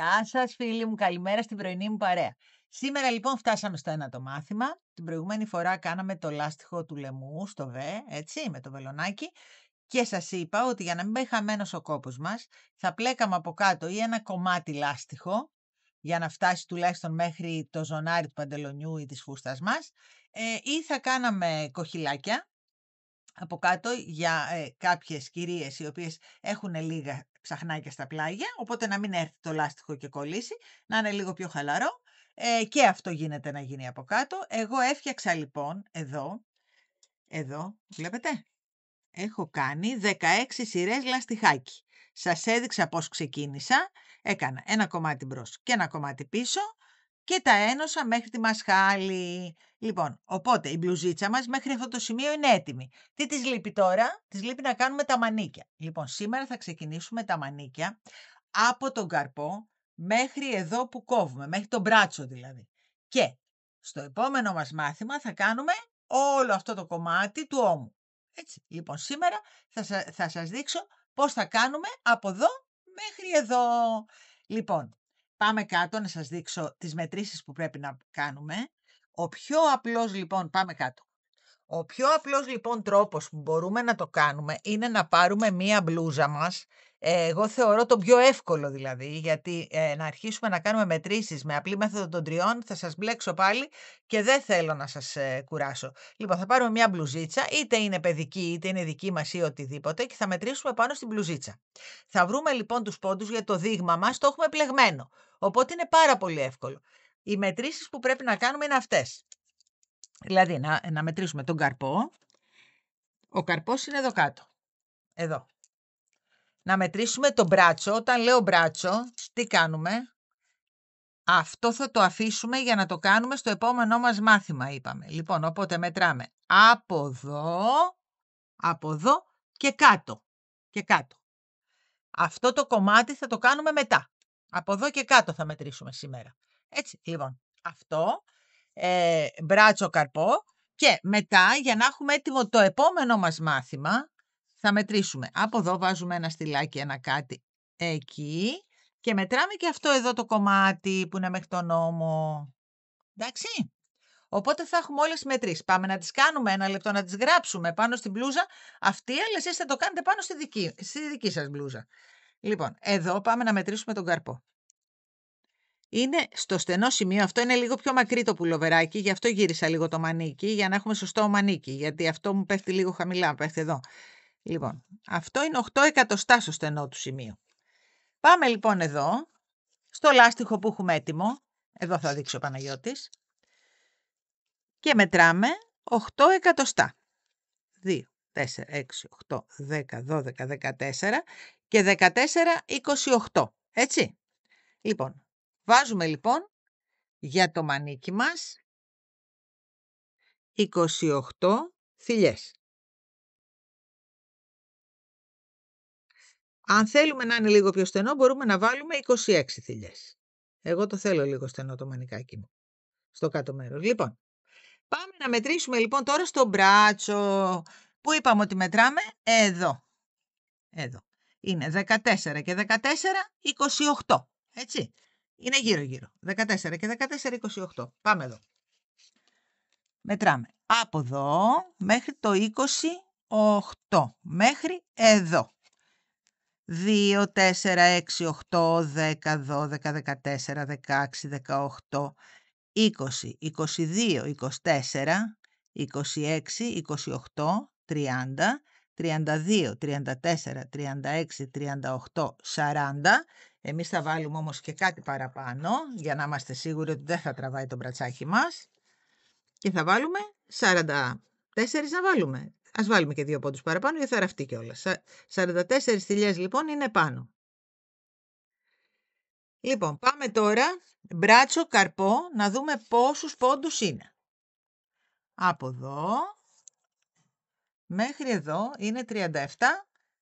Γεια σας, φίλοι μου. Καλημέρα στην πρωινή μου παρέα. Σήμερα λοιπόν φτάσαμε στο ένα το μάθημα. Την προηγούμενη φορά κάναμε το λάστιχο του λαιμού στο βε, έτσι, με το βελονάκι. Και σας είπα ότι για να μην πάει χαμένος ο κόπος μας, θα πλέκαμε από κάτω ή ένα κομμάτι λάστιχο, για να φτάσει τουλάχιστον μέχρι το ζωνάρι του παντελονιού ή της φούστας μας, ε, ή θα κάναμε κοχυλάκια, από κάτω για ε, κάποιες κυρίες οι οποίες έχουν λίγα ψαχνάκια στα πλάγια, οπότε να μην έρθει το λάστιχο και κολλήσει, να είναι λίγο πιο χαλαρό. Ε, και αυτό γίνεται να γίνει από κάτω. Εγώ έφτιαξα λοιπόν εδώ, εδώ, βλέπετε, έχω κάνει 16 σειρές λαστιχάκι. Σας έδειξα πώς ξεκίνησα. Έκανα ένα κομμάτι μπρος και ένα κομμάτι πίσω και τα ένωσα μέχρι τη μασχάλη. Λοιπόν, οπότε η μπλουζίτσα μας μέχρι αυτό το σημείο είναι έτοιμη. Τι της λείπει τώρα? Της λείπει να κάνουμε τα μανίκια. Λοιπόν, σήμερα θα ξεκινήσουμε τα μανίκια από τον καρπό μέχρι εδώ που κόβουμε, μέχρι τον μπράτσο δηλαδή. Και στο επόμενο μας μάθημα θα κάνουμε όλο αυτό το κομμάτι του ώμου. Έτσι. Λοιπόν, σήμερα θα, θα σας δείξω πώς θα κάνουμε από εδώ μέχρι εδώ. Λοιπόν, Πάμε κάτω να σας δείξω τις μετρήσεις που πρέπει να κάνουμε. Ο πιο απλός λοιπόν, πάμε κάτω. Ο πιο απλός λοιπόν τρόπος που μπορούμε να το κάνουμε είναι να πάρουμε μία μπλούζα μας ε, εγώ θεωρώ το πιο εύκολο δηλαδή, γιατί ε, να αρχίσουμε να κάνουμε μετρήσεις με απλή μέθοδο των τριών θα σας μπλέξω πάλι και δεν θέλω να σας ε, κουράσω. Λοιπόν, θα πάρουμε μια μπλουζίτσα, είτε είναι παιδική είτε είναι δική μας ή οτιδήποτε και θα μετρήσουμε πάνω στην μπλουζίτσα. Θα βρούμε λοιπόν τους πόντους για το δείγμα μας το έχουμε πλεγμένο, οπότε είναι πάρα πολύ εύκολο. Οι μετρήσεις που πρέπει να κάνουμε είναι αυτές. Δηλαδή να, να μετρήσουμε τον καρπό, ο καρπός είναι εδώ κάτω, εδώ, να μετρήσουμε το μπράτσο. Όταν λέω μπράτσο, τι κάνουμε. Αυτό θα το αφήσουμε για να το κάνουμε στο επόμενό μας μάθημα, είπαμε. Λοιπόν, οπότε μετράμε από εδώ, από εδώ και κάτω. Και κάτω. Αυτό το κομμάτι θα το κάνουμε μετά. Από εδώ και κάτω θα μετρήσουμε σήμερα. Έτσι, λοιπόν, αυτό, ε, μπράτσο καρπό και μετά για να έχουμε έτοιμο το επόμενο μας μάθημα, θα μετρήσουμε. Από εδώ βάζουμε ένα στυλάκι, ένα κάτι εκεί και μετράμε και αυτό εδώ το κομμάτι που είναι μέχρι τον ώμο. Εντάξει. Οπότε θα έχουμε όλες τις μετρήσεις. Πάμε να τις κάνουμε ένα λεπτό, να τις γράψουμε πάνω στην μπλούζα αυτή, αλλά εσείς θα το κάνετε πάνω στη δική, στη δική σας μπλούζα. Λοιπόν, εδώ πάμε να μετρήσουμε τον καρπό. Είναι στο στενό σημείο, αυτό είναι λίγο πιο μακρύ το πουλοβεράκι, γι' αυτό γύρισα λίγο το μανίκι, για να έχουμε σωστό μανίκι, γιατί αυτό μου πέφτει λίγο χαμηλά, πέφτει εδώ. Λοιπόν, αυτό είναι 8 εκατοστά στο στενό του σημείου. Πάμε λοιπόν εδώ, στο λάστιχο που έχουμε έτοιμο, εδώ θα δείξει ο Παναγιώτης, και μετράμε 8 εκατοστά. 2, 4, 6, 8, 10, 12, 14 και 14, 28. Έτσι. Λοιπόν, βάζουμε λοιπόν για το μανίκι μας 28 θηλιές. Αν θέλουμε να είναι λίγο πιο στενό, μπορούμε να βάλουμε 26 θηλιές. Εγώ το θέλω λίγο στενό το μανικάκι μου. Στο κάτω μέρος. Λοιπόν, πάμε να μετρήσουμε λοιπόν τώρα στο μπράτσο. Πού είπαμε ότι μετράμε. Εδώ. Εδώ. Είναι 14 και 14, 28. Έτσι. Είναι γύρω-γύρω. 14 και 14, 28. Πάμε εδώ. Μετράμε. Από εδώ μέχρι το 28. Μέχρι εδώ. 2, 4, 6, 8, 10, 12, 14, 16, 18, 20, 22, 24, 26, 28, 30, 32, 34, 36, 38, 40. Εμείς θα βάλουμε όμως και κάτι παραπάνω για να είμαστε σίγουροι ότι δεν θα τραβάει το μπρατσάκι μας. Και θα βάλουμε 44 να βάλουμε. Ας βάλουμε και δύο πόντους παραπάνω γιατί θα ραφτεί κιόλας. 44 θηλιές λοιπόν είναι πάνω. Λοιπόν, πάμε τώρα μπράτσο καρπό να δούμε πόσους πόντους είναι. Από εδώ μέχρι εδώ είναι 37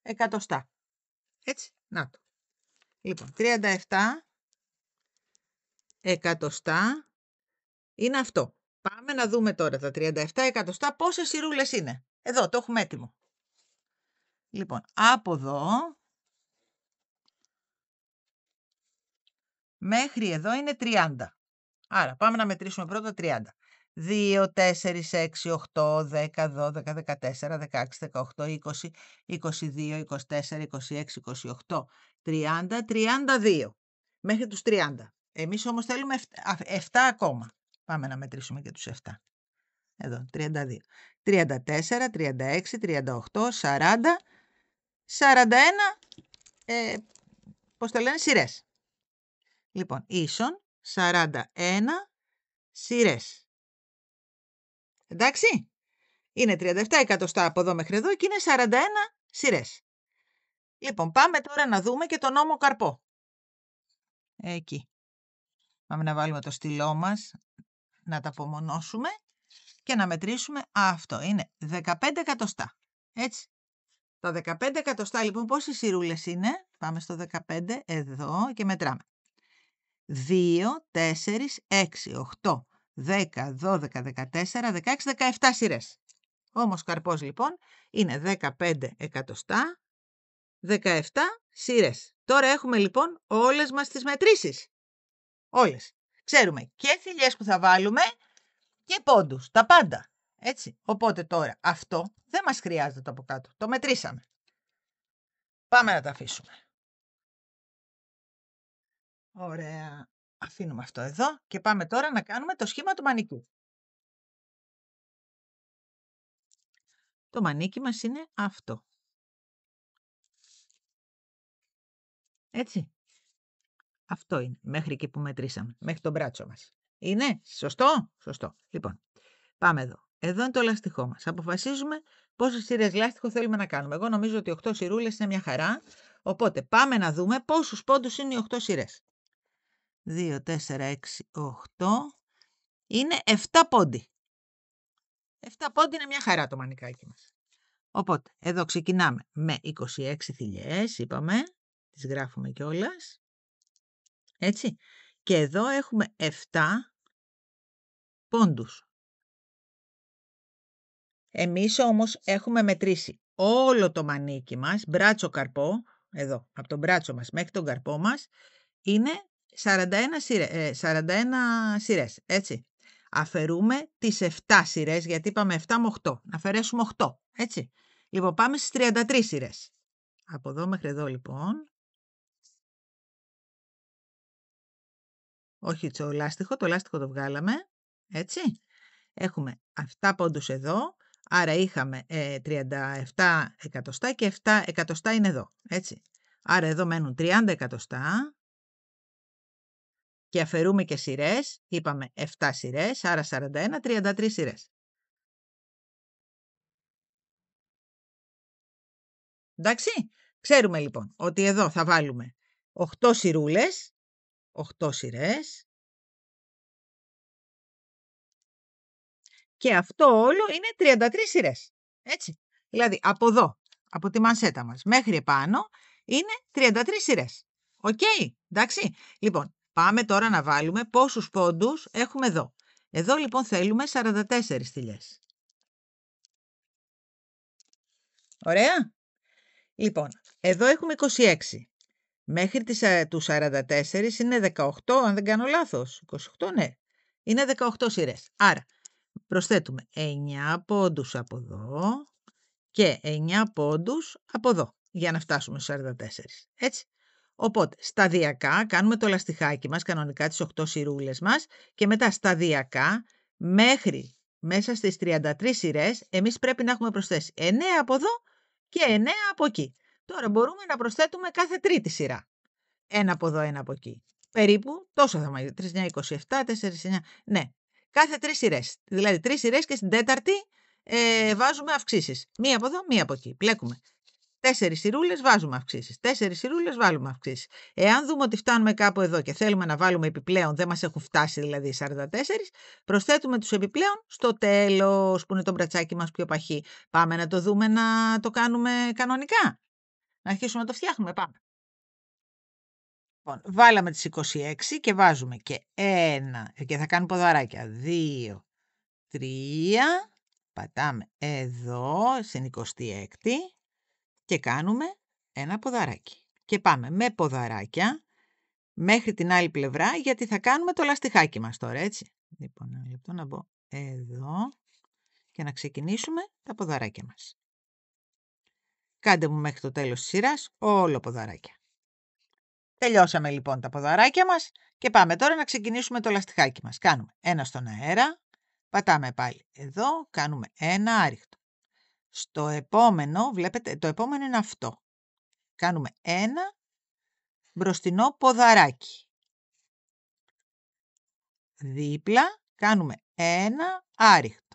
εκατοστά. Έτσι, να το. Λοιπόν, 37 εκατοστά είναι αυτό. Πάμε να δούμε τώρα τα 37 εκατοστά πόσες σιρούλες είναι. Εδώ, το έχουμε έτοιμο. Λοιπόν, από εδώ μέχρι εδώ είναι 30. Άρα πάμε να μετρήσουμε πρώτα 30. 2, 4, 6, 8, 10, 12, 14, 16, 18, 20, 22, 24, 26, 28, 30, 32. Μέχρι τους 30. Εμείς όμως θέλουμε 7, ακόμα. Πάμε να μετρήσουμε και τους 7. Εδώ, 32. 34, 36, 38, 40, 41, ε, πώς το λένε, σειρές. Λοιπόν, ίσον 41 σειρές. Εντάξει. Είναι 37 εκατοστά από εδώ μέχρι εδώ και είναι 41 σειρές. Λοιπόν, πάμε τώρα να δούμε και τον νόμο καρπό. Εκεί. Πάμε να βάλουμε το στυλό μας, να τα απομονώσουμε και να μετρήσουμε αυτό. Είναι 15 εκατοστά. Έτσι. Τα 15 εκατοστά λοιπόν πόσες σιρούλες είναι. Πάμε στο 15 εδώ και μετράμε. 2, 4, 6, 8, 10, 12, 14, 16, 17 σειρέ. Όμως καρπός λοιπόν είναι 15 εκατοστά, 17 σειρέ. Τώρα έχουμε λοιπόν όλες μας τις μετρήσεις. Όλες. Ξέρουμε και θηλιές που θα βάλουμε και πόντους, τα πάντα. Έτσι. Οπότε τώρα αυτό δεν μας χρειάζεται το από κάτω. Το μετρήσαμε. Πάμε να τα αφήσουμε. Ωραία. Αφήνουμε αυτό εδώ και πάμε τώρα να κάνουμε το σχήμα του μανικού. Το μανίκι μας είναι αυτό. Έτσι. Αυτό είναι. Μέχρι και που μετρήσαμε. Μέχρι τον μπράτσο μας. Είναι, σωστό, σωστό. Λοιπόν, πάμε εδώ. Εδώ είναι το λαστιχό μας. Αποφασίζουμε πόσες σειρές λάστιχο θέλουμε να κάνουμε. Εγώ νομίζω ότι 8 σειρούλες είναι μια χαρά. Οπότε πάμε να δούμε πόσους πόντους είναι οι 8 σειρές. 2, 4, 6, 8. Είναι 7 πόντι. 7 πόντι είναι μια χαρά το μανικάκι μας. Οπότε, εδώ ξεκινάμε με 26 θηλιές, είπαμε. Τις γράφουμε κιόλας. Έτσι. Και εδώ έχουμε 7 πόντους. Εμείς όμως έχουμε μετρήσει όλο το μανίκι μας, μπράτσο καρπό, εδώ, από τον μπράτσο μας μέχρι τον καρπό μας, είναι 41, σειρέ, 41 ε, σειρές, έτσι. Αφαιρούμε τις 7 σειρές, γιατί είπαμε 7 με 8. Αφαιρέσουμε 8, έτσι. Λοιπόν, πάμε στις 33 σειρές. Από εδώ μέχρι εδώ, λοιπόν, όχι το λάστιχο, το λάστιχο το βγάλαμε, έτσι. Έχουμε 7 πόντους εδώ, άρα είχαμε 37 ε, εκατοστά και 7 εκατοστά είναι εδώ, έτσι. Άρα εδώ μένουν 30 εκατοστά και αφαιρούμε και σειρές. είπαμε 7 σειρές, άρα 41, 33 σειρές. Εντάξει, ξέρουμε λοιπόν ότι εδώ θα βάλουμε 8 σειρούλες. 8 σειρές. Και αυτό όλο είναι 33 σειρές. Έτσι. Δηλαδή από εδώ, από τη μανσέτα μας μέχρι επάνω είναι 33 σειρές. Οκ. Okay. Εντάξει. Λοιπόν, πάμε τώρα να βάλουμε πόσους πόντους έχουμε εδώ. Εδώ λοιπόν θέλουμε 44 στυλιές. Ωραία. Λοιπόν, εδώ έχουμε 26 μέχρι τις, ε, τους 44 είναι 18, αν δεν κάνω λάθος. 28, ναι. Είναι 18 σειρές. Άρα, προσθέτουμε 9 πόντους από εδώ και 9 πόντους από εδώ, για να φτάσουμε στους 44. Έτσι. Οπότε, σταδιακά κάνουμε το λαστιχάκι μας, κανονικά τις 8 σειρούλες μας, και μετά σταδιακά μέχρι μέσα στις 33 σειρές, εμείς πρέπει να έχουμε προσθέσει 9 από εδώ και 9 από εκεί. Τώρα μπορούμε να προσθέτουμε κάθε τρίτη σειρά. Ένα από εδώ, ένα από εκεί. Περίπου τόσο θα μαγειρεύει. 3, 9, 27, 4, 9. Ναι. Κάθε τρεις σειρές. Δηλαδή τρεις σειρές και στην τέταρτη ε, βάζουμε αυξήσεις. Μία από εδώ, μία από εκεί. Πλέκουμε. Τέσσερις σειρούλες βάζουμε αυξήσεις. Τέσσερις σειρούλες βάλουμε αυξήσεις. Εάν δούμε ότι φτάνουμε κάπου εδώ και θέλουμε να βάλουμε επιπλέον, δεν μας έχουν φτάσει δηλαδή 44, προσθέτουμε τους επιπλέον στο τέλος που είναι το μπρατσάκι μας πιο παχύ. Πάμε να το δούμε να το κάνουμε κανονικά να αρχίσουμε να το φτιάχνουμε. Πάμε. Λοιπόν, βάλαμε τις 26 και βάζουμε και ένα... και θα κάνουμε ποδαράκια. 2, 3, πατάμε εδώ στην 26 και κάνουμε ένα ποδαράκι. Και πάμε με ποδαράκια μέχρι την άλλη πλευρά γιατί θα κάνουμε το λαστιχάκι μας τώρα, έτσι. Λοιπόν, να μπω εδώ και να ξεκινήσουμε τα ποδαράκια μας. Κάντε μου μέχρι το τέλος της σειράς όλο ποδαράκια. Τελειώσαμε λοιπόν τα ποδαράκια μας και πάμε τώρα να ξεκινήσουμε το λαστιχάκι μας. Κάνουμε ένα στον αέρα, πατάμε πάλι εδώ, κάνουμε ένα άριχτο. Στο επόμενο, βλέπετε, το επόμενο είναι αυτό. Κάνουμε ένα μπροστινό ποδαράκι. Δίπλα κάνουμε ένα άριχτο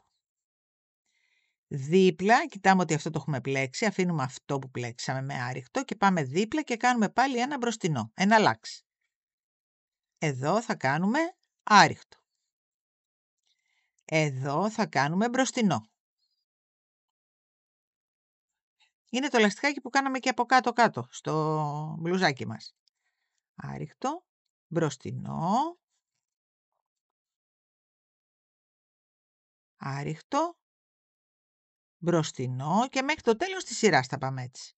δίπλα, κοιτάμε ότι αυτό το έχουμε πλέξει, αφήνουμε αυτό που πλέξαμε με άριχτο και πάμε δίπλα και κάνουμε πάλι ένα μπροστινό, ένα λάξ. Εδώ θα κάνουμε άριχτο. Εδώ θα κάνουμε μπροστινό. Είναι το λαστιχάκι που κάναμε και από κάτω-κάτω στο μπλουζάκι μας. Άριχτο, μπροστινό, άριχτο, μπροστινό και μέχρι το τέλος της σειράς θα πάμε έτσι.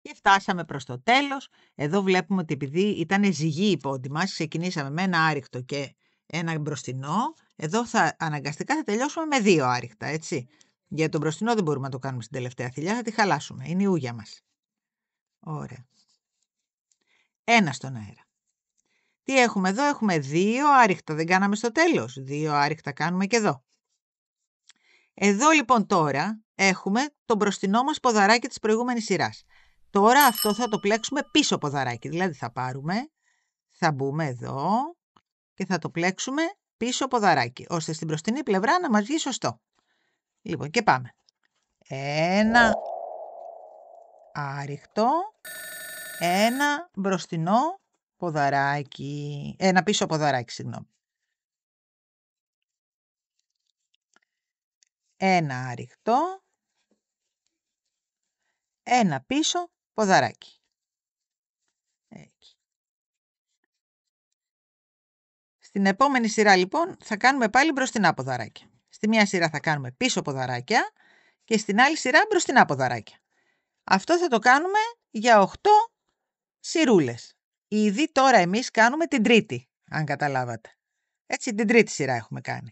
Και φτάσαμε προς το τέλος. Εδώ βλέπουμε ότι επειδή ήταν ζυγή η πόντη ξεκινήσαμε με ένα άριχτο και ένα μπροστινό. Εδώ θα αναγκαστικά θα τελειώσουμε με δύο άριχτα, έτσι. Για τον μπροστινό δεν μπορούμε να το κάνουμε στην τελευταία θηλιά, θα τη χαλάσουμε. Είναι η ούγια μας. Ωραία. Ένα στον αέρα. Τι έχουμε εδώ, έχουμε δύο άριχτα, δεν κάναμε στο τέλος. Δύο άριχτα κάνουμε και εδώ. Εδώ λοιπόν τώρα έχουμε το μπροστινό μας ποδαράκι της προηγούμενης σειράς. Τώρα αυτό θα το πλέξουμε πίσω ποδαράκι, δηλαδή θα πάρουμε, θα μπούμε εδώ και θα το πλέξουμε πίσω ποδαράκι, ώστε στην μπροστινή πλευρά να μας βγει σωστό. Λοιπόν και πάμε. Ένα άριχτο, ένα μπροστινό ποδαράκι, ε, ένα πίσω ποδαράκι, συγγνώμη. Ένα αριχτό, ένα πίσω ποδαράκι. Στην επόμενη σειρά λοιπόν θα κάνουμε πάλι μπροστινά ποδαράκια. Στη μία σειρά θα κάνουμε πίσω ποδαράκια και στην άλλη σειρά μπροστινά ποδαράκια. Αυτό θα το κάνουμε για 8 σειρούλες. Ήδη τώρα εμείς κάνουμε την τρίτη, αν καταλάβατε. Έτσι την τρίτη σειρά έχουμε κάνει.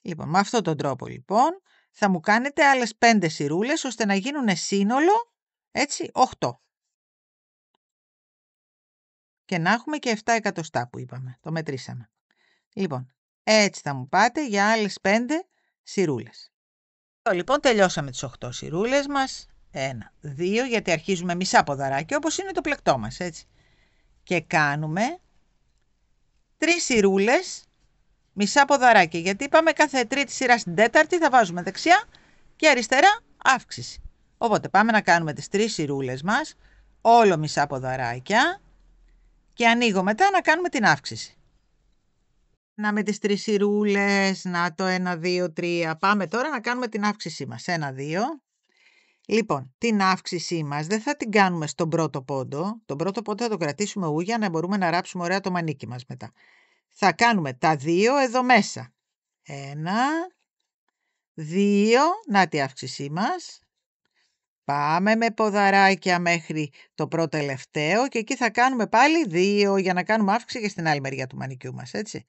Λοιπόν, με αυτόν τον τρόπο λοιπόν θα μου κάνετε άλλες πέντε σειρούλες ώστε να γίνουν σύνολο έτσι 8. Και να έχουμε και 7 εκατοστά που είπαμε, το μετρήσαμε. Λοιπόν, έτσι θα μου πάτε για άλλες 5 σειρούλες. Λοιπόν, τελειώσαμε τις 8 σειρούλες μας. Ένα. Δύο, γιατί αρχίζουμε μισά ποδαράκι, όπως είναι το πλεκτό μας, έτσι. Και κάνουμε τρεις σιρούλες, μισά ποδαράκι, γιατί είπαμε κάθε τρίτη σειρά στην τέταρτη θα βάζουμε δεξιά και αριστερά αύξηση. Οπότε πάμε να κάνουμε τις τρεις σιρούλες μας, όλο μισά ποδαράκια και ανοίγω μετά να κάνουμε την αύξηση. Να με τις τρεις σιρούλες, να το 1, 2, 3. Πάμε τώρα να κάνουμε την αύξησή μας. 1, 2, Λοιπόν, την αύξησή μας δεν θα την κάνουμε στον πρώτο πόντο. Τον πρώτο πόντο θα το κρατήσουμε ου για να μπορούμε να ράψουμε ωραία το μανίκι μας μετά. Θα κάνουμε τα δύο εδώ μέσα. Ένα, δύο, να τη αύξησή μας. Πάμε με ποδαράκια μέχρι το πρώτο τελευταίο και εκεί θα κάνουμε πάλι δύο για να κάνουμε αύξηση και στην άλλη μεριά του μανικιού μας, έτσι.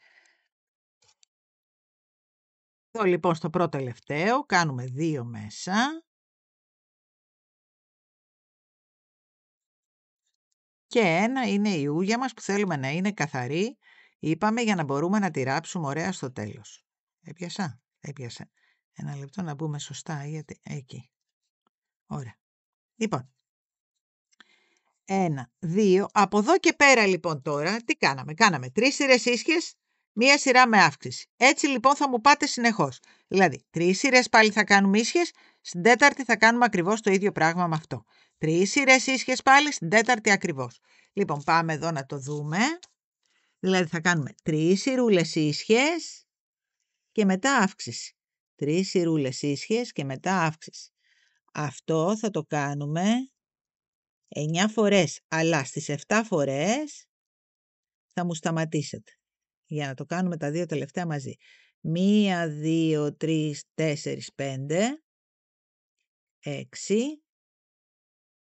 Εδώ λοιπόν στο πρώτο τελευταίο κάνουμε δύο μέσα. Και ένα είναι η ούγια μας που θέλουμε να είναι καθαρή, είπαμε, για να μπορούμε να τη ράψουμε ωραία στο τέλος. Έπιασα, έπιασα. Ένα λεπτό να μπούμε σωστά, γιατί εκεί. Ωραία. Λοιπόν, ένα, δύο. Από εδώ και πέρα λοιπόν τώρα, τι κάναμε. Κάναμε τρεις σειρές ίσχυες, μία σειρά με αύξηση. Έτσι λοιπόν θα μου πάτε συνεχώς. Δηλαδή, τρεις σειρές πάλι θα κάνουμε ίσχυες, στην τέταρτη θα κάνουμε ακριβώς το ίδιο πράγμα με αυτό. Τρεις σειρές ίσχυες πάλι στην τέταρτη ακριβώς. Λοιπόν, πάμε εδώ να το δούμε. Δηλαδή θα κάνουμε τρεις σειρούλε ίσχυες και μετά αύξηση. Τρεις σειρούλε ίσχυες και μετά αύξηση. Αυτό θα το κάνουμε 9 φορές, αλλά στις 7 φορές θα μου σταματήσετε. Για να το κάνουμε τα δύο τελευταία μαζί. Μία, δύο, τρεις, τέσσερις, πέντε. Έξι.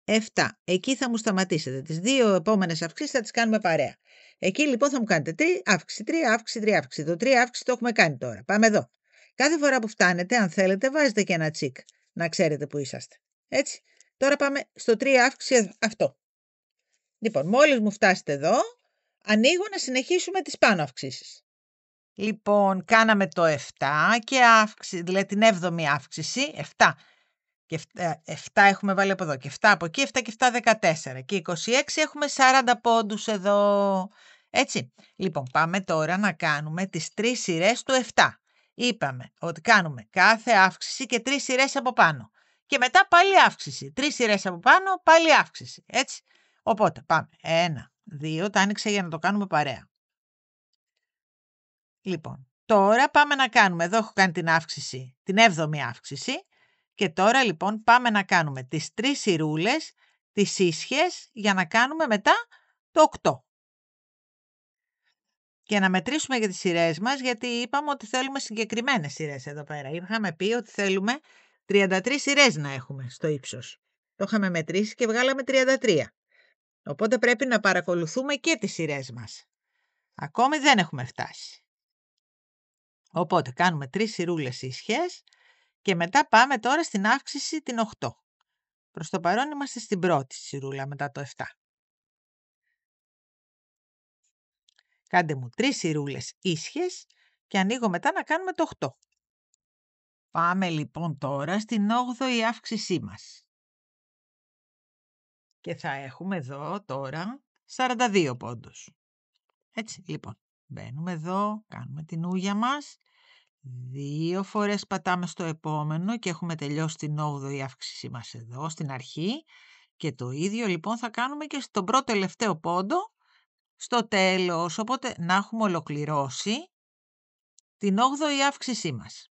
7. Εκεί θα μου σταματήσετε. Τις δύο επόμενες αυξήσεις θα τις κάνουμε παρέα. Εκεί λοιπόν θα μου κάνετε 3, αύξηση 3, αύξηση 3, αύξηση. Το 3 αύξηση το έχουμε κάνει τώρα. Πάμε εδώ. Κάθε φορά που φτάνετε, αν θέλετε, βάζετε και ένα τσικ να ξέρετε που είσαστε. Έτσι. Τώρα πάμε στο 3 αύξηση αυτό. Λοιπόν, μόλις μου φτάσετε εδώ, ανοίγω να συνεχίσουμε τις πάνω αυξήσεις. Λοιπόν, κάναμε το 7 και αύξηση, δηλαδή την 7η αύξηση, 7 και 7, ε, έχουμε βάλει από εδώ και 7 από εκεί, 7 και 7 14 και 26 έχουμε 40 πόντους εδώ. Έτσι, λοιπόν πάμε τώρα να κάνουμε τις τρεις σειρές του 7. Είπαμε ότι κάνουμε κάθε αύξηση και τρεις σειρές από πάνω. Και μετά πάλι αύξηση. Τρεις σειρές από πάνω, πάλι αύξηση. Έτσι. Οπότε πάμε. 1, 2, τα άνοιξε για να το κάνουμε παρέα. Λοιπόν, τώρα πάμε να κάνουμε, εδώ έχω κάνει την αύξηση, την 7η αύξηση. Και τώρα λοιπόν πάμε να κάνουμε τις τρεις σιρούλες, τις ίσχες, για να κάνουμε μετά το 8. Και να μετρήσουμε για τις σειρές μας, γιατί είπαμε ότι θέλουμε συγκεκριμένες σειρές εδώ πέρα. Είχαμε πει ότι θέλουμε 33 σειρές να έχουμε στο ύψος. Το είχαμε μετρήσει και βγάλαμε 33. Οπότε πρέπει να παρακολουθούμε και τις σειρές μας. Ακόμη δεν έχουμε φτάσει. Οπότε κάνουμε τρεις σιρούλες ίσχες, και μετά πάμε τώρα στην αύξηση την 8. Προς το παρόν είμαστε στην πρώτη σειρούλα μετά το 7. Κάντε μου τρεις σειρούλες ίσχες και ανοίγω μετά να κάνουμε το 8. Πάμε λοιπόν τώρα στην 8η αύξησή μας. Και θα έχουμε εδώ τώρα 42 πόντους. Έτσι λοιπόν, μπαίνουμε εδώ, κάνουμε την ούγια μας Δύο φορές πατάμε στο επόμενο και έχουμε τελειώσει την 8η αύξησή μας εδώ στην αρχή. Και το ίδιο λοιπόν θα κάνουμε και στον πρώτο τελευταίο πόντο στο τέλος. Οπότε να έχουμε ολοκληρώσει την 8η αύξησή μας.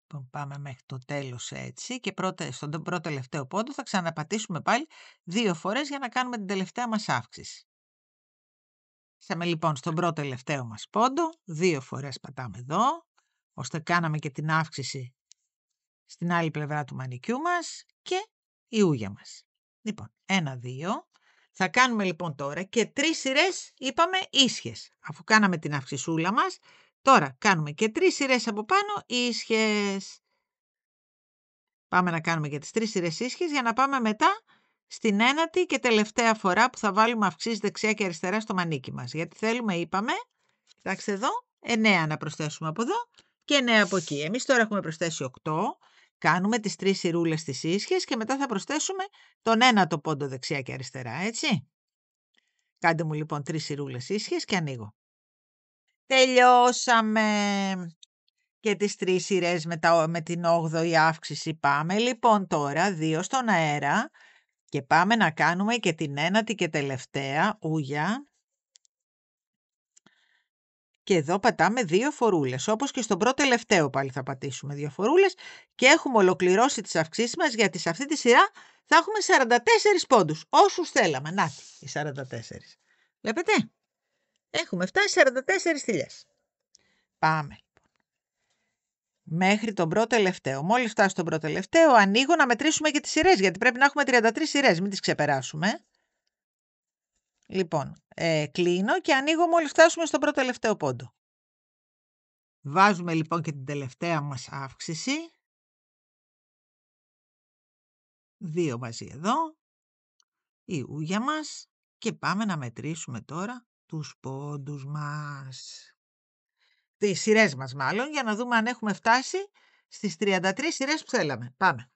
Λοιπόν, πάμε μέχρι το τέλος έτσι και πρώτα, στον πρώτο τελευταίο πόντο θα ξαναπατήσουμε πάλι δύο φορές για να κάνουμε την τελευταία μας αύξηση με, λοιπόν στον πρώτο τελευταίο μας πόντο, δύο φορές πατάμε εδώ, ώστε κάναμε και την αύξηση στην άλλη πλευρά του μανικιού μας και η ούγια μας. Λοιπόν, ένα, δύο. Θα κάνουμε λοιπόν τώρα και τρεις σειρές είπαμε ίσχες. Αφού κάναμε την αυξησούλα μας, τώρα κάνουμε και τρεις σειρές από πάνω ίσχες. Πάμε να κάνουμε και τις τρεις σειρές ίσχες για να πάμε μετά στην ένατη και τελευταία φορά που θα βάλουμε αυξήσεις δεξιά και αριστερά στο μανίκι μας. Γιατί θέλουμε, είπαμε, κοιτάξτε εδώ, 9 να προσθέσουμε από εδώ και 9 από εκεί. Εμείς τώρα έχουμε προσθέσει 8, κάνουμε τις τρεις σειρούλες της ίσχυας και μετά θα προσθέσουμε τον ένατο πόντο δεξιά και αριστερά, έτσι. Κάντε μου λοιπόν τρεις σειρούλες ίσχυες και ανοίγω. Τελειώσαμε και τις τρεις σειρές με, με την 8η αύξηση πάμε. Λοιπόν τώρα δύο στον αέρα, και πάμε να κάνουμε και την ένατη και τελευταία ούγια. Και εδώ πατάμε δύο φορούλες, όπως και στον πρώτο τελευταίο πάλι θα πατήσουμε δύο φορούλες και έχουμε ολοκληρώσει τις αυξήσεις μας γιατί σε αυτή τη σειρά θα έχουμε 44 πόντους, όσους θέλαμε. Να, οι 44. Βλέπετε, έχουμε φτάσει 44 θηλιές. Πάμε. Μέχρι τον πρώτο τελευταίο. Μόλις φτάσει στον πρώτο τελευταίο, ανοίγω να μετρήσουμε και τις σειρές. Γιατί πρέπει να έχουμε 33 σειρές, μην τις ξεπεράσουμε. Λοιπόν, ε, κλείνω και ανοίγω μόλις φτάσουμε στον πρώτο τελευταίο πόντο. Βάζουμε λοιπόν και την τελευταία μας αύξηση. Δύο μαζί εδώ. Η ούγια μας. Και πάμε να μετρήσουμε τώρα τους πόντους μας τις σειρές μας, μάλλον, για να δούμε αν έχουμε φτάσει στις 33 σειρές που θέλαμε. Πάμε.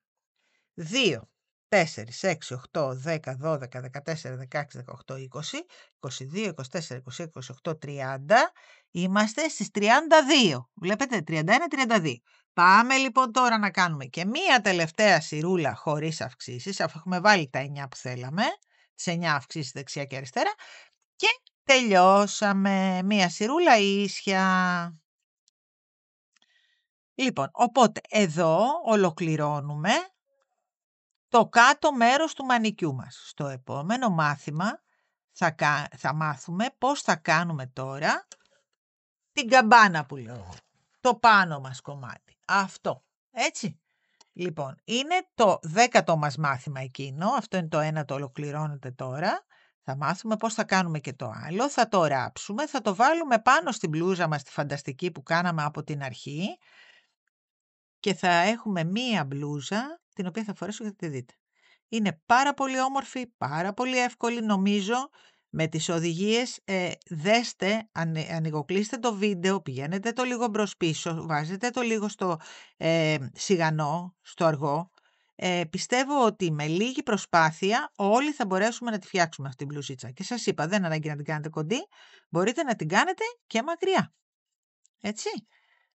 2, 4, 6, 8, 10, 12, 14, 16, 18, 20, 22, 24, 26, 28, 30. Είμαστε στις 32. Βλέπετε, 31, 32. Πάμε λοιπόν τώρα να κάνουμε και μία τελευταία σειρούλα χωρίς αυξήσεις, αφού έχουμε βάλει τα 9 που θέλαμε, σε 9 αυξήσεις δεξιά και αριστερά, και Τελειώσαμε. Μία σιρούλα ίσια. Λοιπόν, οπότε εδώ ολοκληρώνουμε το κάτω μέρος του μανικιού μας. Στο επόμενο μάθημα θα, θα μάθουμε πώς θα κάνουμε τώρα την καμπάνα που λέω. Το πάνω μας κομμάτι. Αυτό. Έτσι. Λοιπόν, είναι το δέκατο μας μάθημα εκείνο. Αυτό είναι το ένα το ολοκληρώνεται τώρα. Θα μάθουμε πώς θα κάνουμε και το άλλο, θα το ράψουμε, θα το βάλουμε πάνω στην μπλούζα μας τη φανταστική που κάναμε από την αρχή και θα έχουμε μία μπλούζα την οποία θα φορέσω και τη δείτε. Είναι πάρα πολύ όμορφη, πάρα πολύ εύκολη νομίζω με τις οδηγίες ε, δέστε, ανοιγοκλείστε το βίντεο, πηγαίνετε το λίγο μπρος πίσω, βάζετε το λίγο στο ε, σιγανό, στο αργό ε, πιστεύω ότι με λίγη προσπάθεια όλοι θα μπορέσουμε να τη φτιάξουμε αυτή την μπλουζίτσα. Και σας είπα, δεν ανάγκη να την κάνετε κοντή, μπορείτε να την κάνετε και μακριά. Έτσι.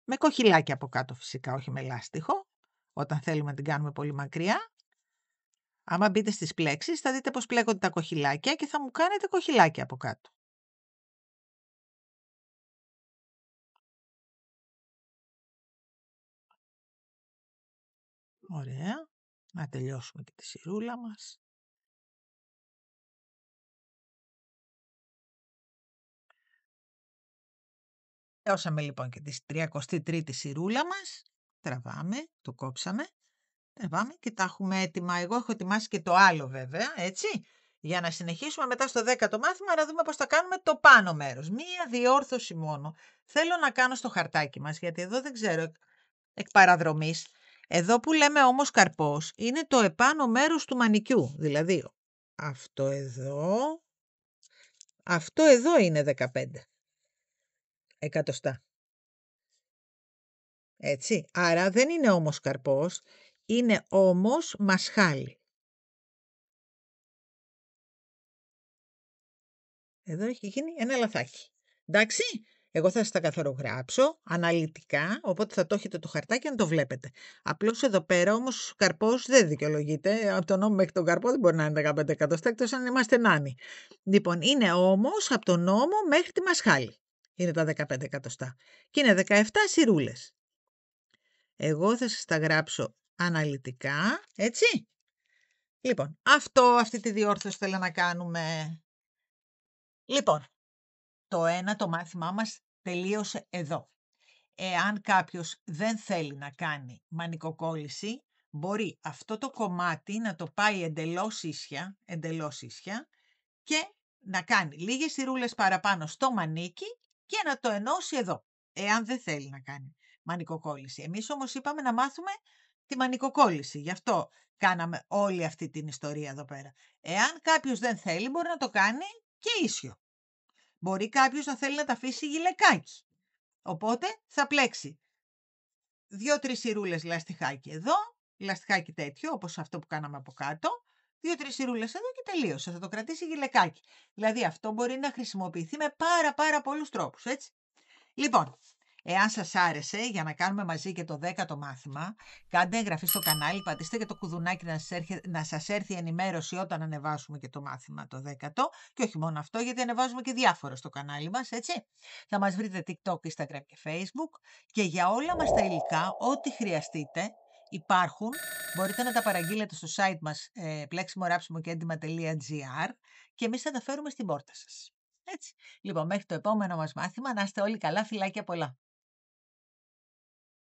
Με κοχυλάκι από κάτω φυσικά, όχι με λάστιχο, όταν θέλουμε να την κάνουμε πολύ μακριά. Άμα μπείτε στις πλέξεις θα δείτε πως πλέκονται τα κοχυλάκια και θα μου κάνετε κοχυλάκια από κάτω. Ωραία να τελειώσουμε και τη σιρούλα μας. Τελειώσαμε λοιπόν και τη 33η σιρούλα μας. Τραβάμε, το κόψαμε. Τραβάμε και τα έχουμε έτοιμα. Εγώ έχω ετοιμάσει και το άλλο βέβαια, έτσι. Για να συνεχίσουμε μετά στο 10ο μάθημα να δούμε πώς θα κάνουμε το πάνω μέρος. Μία διόρθωση μόνο. Θέλω να κάνω στο χαρτάκι μας, γιατί εδώ δεν ξέρω εκ παραδρομής. Εδώ που λέμε όμως καρπός είναι το επάνω μέρος του μανικιού, δηλαδή αυτό εδώ, αυτό εδώ είναι 15 εκατοστά. Έτσι, άρα δεν είναι όμως καρπός, είναι όμως μασχάλι. Εδώ έχει γίνει ένα λαθάκι. Εντάξει, εγώ θα σας τα καθαρογράψω αναλυτικά, οπότε θα το έχετε το χαρτάκι να το βλέπετε. Απλώς εδώ πέρα όμως καρπός δεν δικαιολογείται. Από τον νόμο μέχρι τον καρπό δεν μπορεί να είναι 15 εκατοστά, εκτός αν είμαστε νάνοι. Λοιπόν, είναι όμως από τον νόμο μέχρι τη μασχάλη. Είναι τα 15 εκατοστά. Και είναι 17 σιρούλες. Εγώ θα σας τα γράψω αναλυτικά, έτσι. Λοιπόν, αυτό, αυτή τη διόρθωση θέλω να κάνουμε. Λοιπόν, το ένα το μάθημά μας τελείωσε εδώ. Εάν κάποιος δεν θέλει να κάνει μανικοκόλληση, μπορεί αυτό το κομμάτι να το πάει εντελώς ίσια, εντελώς ίσια και να κάνει λίγες σιρούλες παραπάνω στο μανίκι και να το ενώσει εδώ, εάν δεν θέλει να κάνει μανικοκόλληση. Εμείς όμως είπαμε να μάθουμε τη μανικοκόλληση, γι' αυτό κάναμε όλη αυτή την ιστορία εδώ πέρα. Εάν κάποιος δεν θέλει μπορεί να το κάνει και ίσιο. Μπορεί κάποιος να θέλει να τα αφήσει γυλαικάκι. Οπότε θα πλέξει δύο-τρει σιρούλες λαστιχάκι εδώ, λαστιχάκι τέτοιο, όπως αυτό που κάναμε από κάτω, δύο-τρει σιρούλες εδώ και τελείωσε. Θα το κρατήσει γυλαικάκι. Δηλαδή αυτό μπορεί να χρησιμοποιηθεί με πάρα πάρα πολλούς τρόπους, έτσι. Λοιπόν, Εάν σας άρεσε, για να κάνουμε μαζί και το δέκατο μάθημα, κάντε εγγραφή στο κανάλι, πατήστε και το κουδουνάκι να σας, έρθει, να σας έρθει ενημέρωση όταν ανεβάσουμε και το μάθημα το δέκατο. Και όχι μόνο αυτό, γιατί ανεβάζουμε και διάφορα στο κανάλι μας, έτσι. Θα μας βρείτε TikTok, Instagram και Facebook. Και για όλα μας τα υλικά, ό,τι χρειαστείτε, υπάρχουν. Μπορείτε να τα παραγγείλετε στο site μας ε, και και εμείς θα τα φέρουμε στην πόρτα σας. Έτσι. Λοιπόν, μέχρι το επόμενο μας μάθημα, να είστε όλοι καλά, φιλάκια πολλά.